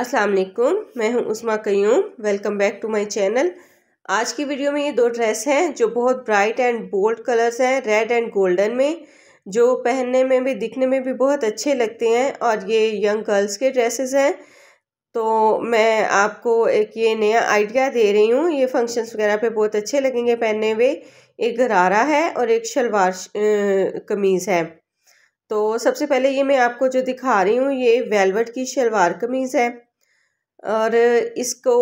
अस्सलाम वालेकुम मैं हूं Usma Qayyum welcome back to my channel आज की वीडियो में ये दो ड्रेस हैं जो बहुत ब्राइट एंड बोल्ड कलर्स हैं रेड एंड गोल्डन में जो पहनने में भी दिखने में भी बहुत अच्छे लगते हैं और ये यंग गर्ल्स के ड्रेसेस हैं तो मैं आपको एक ये नया आइडिया दे रही हूँ ये फंक्शंस वगैरह पे बहुत अच्छे लगेंगे पहनने में एक गरारा है और एक शलवार कमीज़ है तो सबसे पहले ये मैं आपको जो दिखा रही हूँ ये वेलवेट की शलवार कमीज़ है और इसको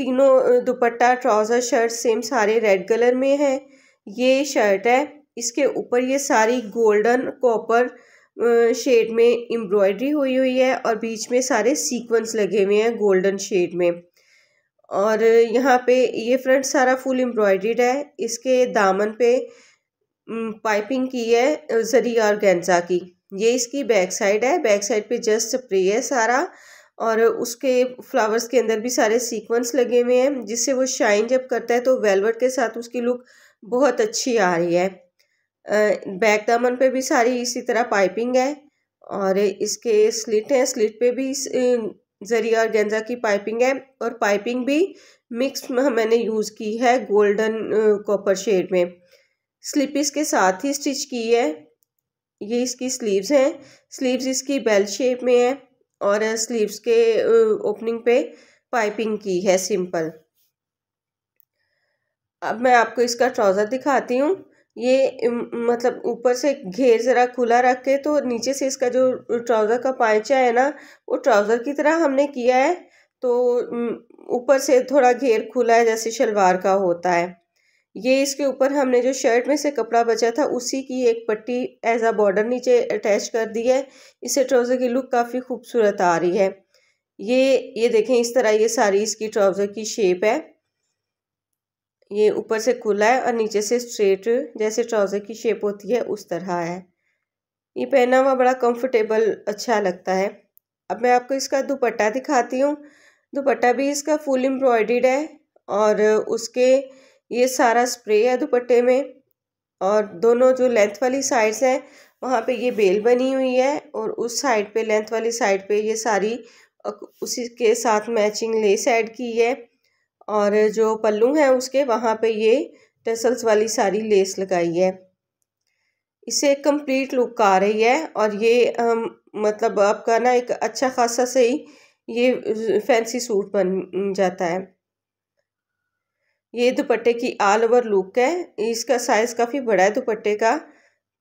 तीनों दुपट्टा ट्राउज़र शर्ट सेम सारे रेड कलर में है ये शर्ट है इसके ऊपर ये सारी गोल्डन कॉपर शेड में एम्ब्रॉयडरी हुई हुई है और बीच में सारे सीक्वेंस लगे हुए हैं गोल्डन शेड में और यहाँ पे ये फ्रंट सारा फुल एम्ब्रॉयड्रीड है इसके दामन पे पाइपिंग की है जरी और गेंजा की ये इसकी बैक साइड है बैक साइड पे जस्ट स्प्रे है सारा और उसके फ्लावर्स के अंदर भी सारे सीक्वेंस लगे हुए हैं जिससे वो शाइन जब करता है तो वेलवेट के साथ उसकी लुक बहुत अच्छी आ रही है बैक दामन पे भी सारी इसी तरह पाइपिंग है और इसके स्लिट हैं स्लिट पे भी जरिया और गेंजा की पाइपिंग है और पाइपिंग भी मिक्स मैंने यूज़ की है गोल्डन कॉपर शेड में स्लिपिस के साथ ही स्टिच की है ये इसकी स्लीव्स हैं स्लीव्स इसकी बेल शेप में है और स्लीव्स के ओपनिंग पे पाइपिंग की है सिंपल अब मैं आपको इसका ट्राउज़र दिखाती हूँ ये मतलब ऊपर से घेर ज़रा खुला रख के तो नीचे से इसका जो ट्राउज़र का पाइचा है ना वो ट्राउज़र की तरह हमने किया है तो ऊपर से थोड़ा घेर खुला है जैसे शलवार का होता है ये इसके ऊपर हमने जो शर्ट में से कपड़ा बचा था उसी की एक पट्टी एज आ बॉर्डर नीचे अटैच कर दी है इससे ट्राउज़र की लुक काफ़ी खूबसूरत आ रही है ये ये देखें इस तरह ये सारी इसकी ट्राउज़र की शेप है ये ऊपर से खुला है और नीचे से स्ट्रेट जैसे ट्राउज़र की शेप होती है उस तरह है ये पहना हुआ बड़ा कंफर्टेबल अच्छा लगता है अब मैं आपको इसका दुपट्टा दिखाती हूँ दुपट्टा भी इसका फुल एम्ब्रॉयड है और उसके ये सारा स्प्रे है दुपट्टे में और दोनों जो लेंथ वाली साइड्स हैं वहाँ पे ये बेल बनी हुई है और उस साइड पे लेंथ वाली साइड पे ये सारी उसी के साथ मैचिंग लेस ऐड की है और जो पल्लू है उसके वहाँ पे ये टसल्स वाली सारी लेस लगाई है इससे कंप्लीट लुक आ रही है और ये हम, मतलब आपका ना एक अच्छा खासा सही ये फैंसी सूट बन जाता है ये दुपट्टे की ऑल ओवर लुक है इसका साइज़ काफ़ी बड़ा है दुपट्टे का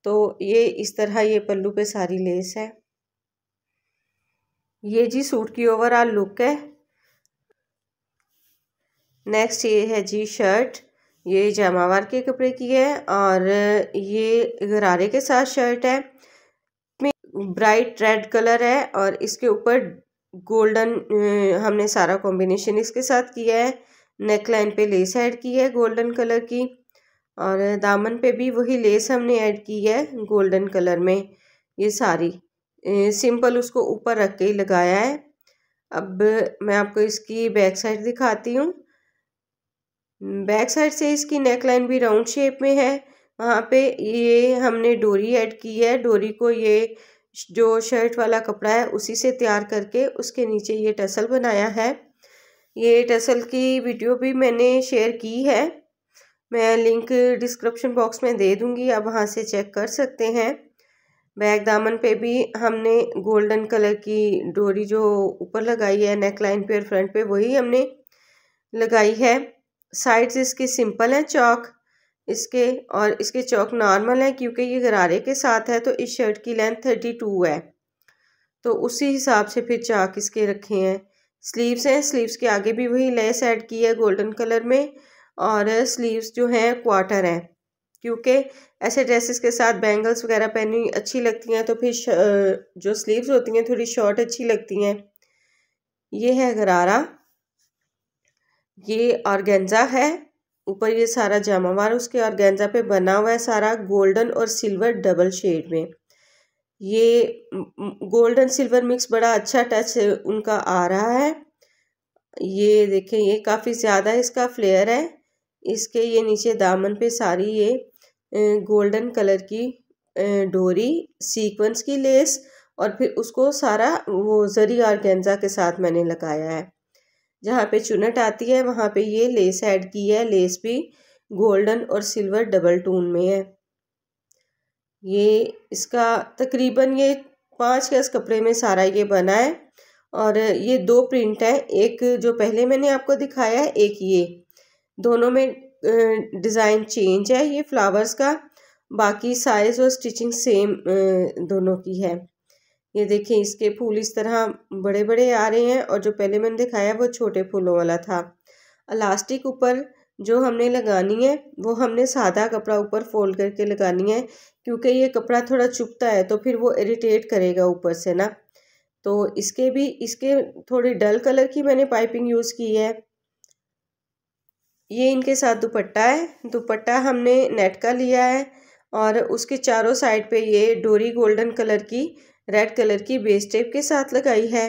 तो ये इस तरह ये पल्लू पे सारी लेस है ये जी सूट की ओवरऑल लुक है नेक्स्ट ये है जी शर्ट ये जमावार के कपड़े की है और ये गरारे के साथ शर्ट है ब्राइट रेड कलर है और इसके ऊपर गोल्डन हमने सारा कॉम्बिनेशन इसके साथ किया है नेक लाइन पे लेस ऐड की है गोल्डन कलर की और दामन पे भी वही लेस हमने ऐड की है गोल्डन कलर में ये सारी सिंपल उसको ऊपर रख के ही लगाया है अब मैं आपको इसकी बैक साइड दिखाती हूँ बैक साइड से इसकी नेक लाइन भी राउंड शेप में है वहाँ पे ये हमने डोरी ऐड की है डोरी को ये जो शर्ट वाला कपड़ा है उसी से तैयार करके उसके नीचे ये टसल बनाया है ये टसल की वीडियो भी मैंने शेयर की है मैं लिंक डिस्क्रिप्शन बॉक्स में दे दूँगी आप वहाँ से चेक कर सकते हैं बैग दामन पे भी हमने गोल्डन कलर की डोरी जो ऊपर लगाई है नेक लाइन पे और फ्रंट पे वही हमने लगाई है साइड्स इसके सिंपल हैं चौक इसके और इसके चौक नॉर्मल हैं क्योंकि ये गरारे के साथ है तो इस शर्ट की लेंथ थर्टी टू है तो उसी हिसाब से फिर चाक इसके रखे हैं स्लीव्स हैं स्लीव्स के आगे भी वही लेस ऐड की है गोल्डन कलर में और स्लीव्स जो हैं क्वार्टर हैं क्योंकि ऐसे ड्रेसेस के साथ बैंगल्स वगैरह पहनी अच्छी लगती हैं तो फिर जो स्लीव्स होती हैं थोड़ी शॉर्ट अच्छी लगती हैं ये है गरारा ये ऑर्गेंजा है ऊपर ये सारा जामावार उसके ऑर्गेंजा पे बना हुआ है सारा गोल्डन और सिल्वर डबल शेड में ये गोल्डन सिल्वर मिक्स बड़ा अच्छा टच उनका आ रहा है ये देखें ये काफ़ी ज़्यादा इसका फ्लेयर है इसके ये नीचे दामन पे सारी ये गोल्डन कलर की डोरी सीक्वेंस की लेस और फिर उसको सारा वो जरी और गेंजा के साथ मैंने लगाया है जहाँ पे चुनट आती है वहाँ पे ये लेस ऐड की है लेस भी गोल्डन और सिल्वर डबल टून में है ये इसका तकरीबन ये पाँच गज कपड़े में सारा ये बना है और ये दो प्रिंट है एक जो पहले मैंने आपको दिखाया है एक ये दोनों में डिज़ाइन चेंज है ये फ्लावर्स का बाकी साइज़ और स्टिचिंग सेम दोनों की है ये देखें इसके फूल इस तरह बड़े बड़े आ रहे हैं और जो पहले मैंने दिखाया वो छोटे फूलों वाला था अलास्टिक ऊपर जो हमने लगानी है वो हमने सादा कपड़ा ऊपर फोल्ड करके लगानी है क्योंकि ये कपड़ा थोड़ा चुपता है तो फिर वो इरिटेट करेगा ऊपर से ना तो इसके भी इसके थोड़े डल कलर की मैंने पाइपिंग यूज़ की है ये इनके साथ दुपट्टा है दुपट्टा हमने नेट का लिया है और उसके चारों साइड पे ये डोरी गोल्डन कलर की रेड कलर की बेस टेप के साथ लगाई है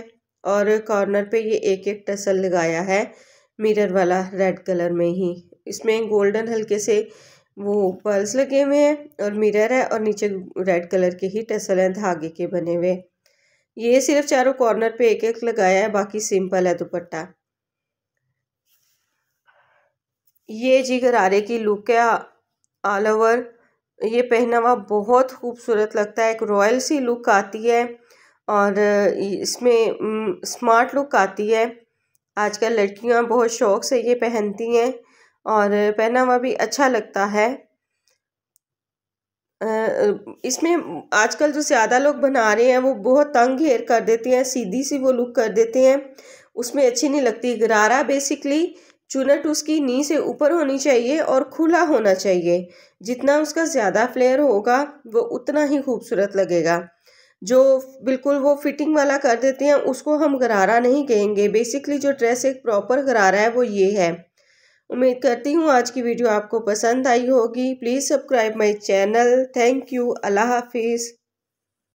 और कॉर्नर पे ये एक एक टसल लगाया है मिरर वाला रेड कलर में ही इसमें गोल्डन हल्के से वो पर्ल्स लगे हुए हैं और मिरर है और नीचे रेड कलर के ही टसल हैं धागे के बने हुए ये सिर्फ चारों कॉर्नर पे एक एक लगाया है बाकी सिंपल है दुपट्टा ये जी गरारे की लुक है ऑल ओवर ये पहनावा बहुत खूबसूरत लगता है एक रॉयल सी लुक आती है और इसमें स्मार्ट लुक आती है आजकल लड़कियां बहुत शौक़ से ये पहनती हैं और पहनावा भी अच्छा लगता है इसमें आजकल जो ज़्यादा लोग बना रहे हैं वो बहुत तंग घेर कर देते हैं सीधी सी वो लुक कर देते हैं उसमें अच्छी नहीं लगती गरारा बेसिकली चुनट उसकी नी से ऊपर होनी चाहिए और खुला होना चाहिए जितना उसका ज़्यादा फ्लेयर होगा वो उतना ही खूबसूरत लगेगा जो बिल्कुल वो फिटिंग वाला कर देते हैं उसको हम गरारा नहीं कहेंगे बेसिकली जो ड्रेस एक प्रॉपर गरारा है वो ये है उम्मीद करती हूँ आज की वीडियो आपको पसंद आई होगी please subscribe my channel thank you अल्लाह हाफिज़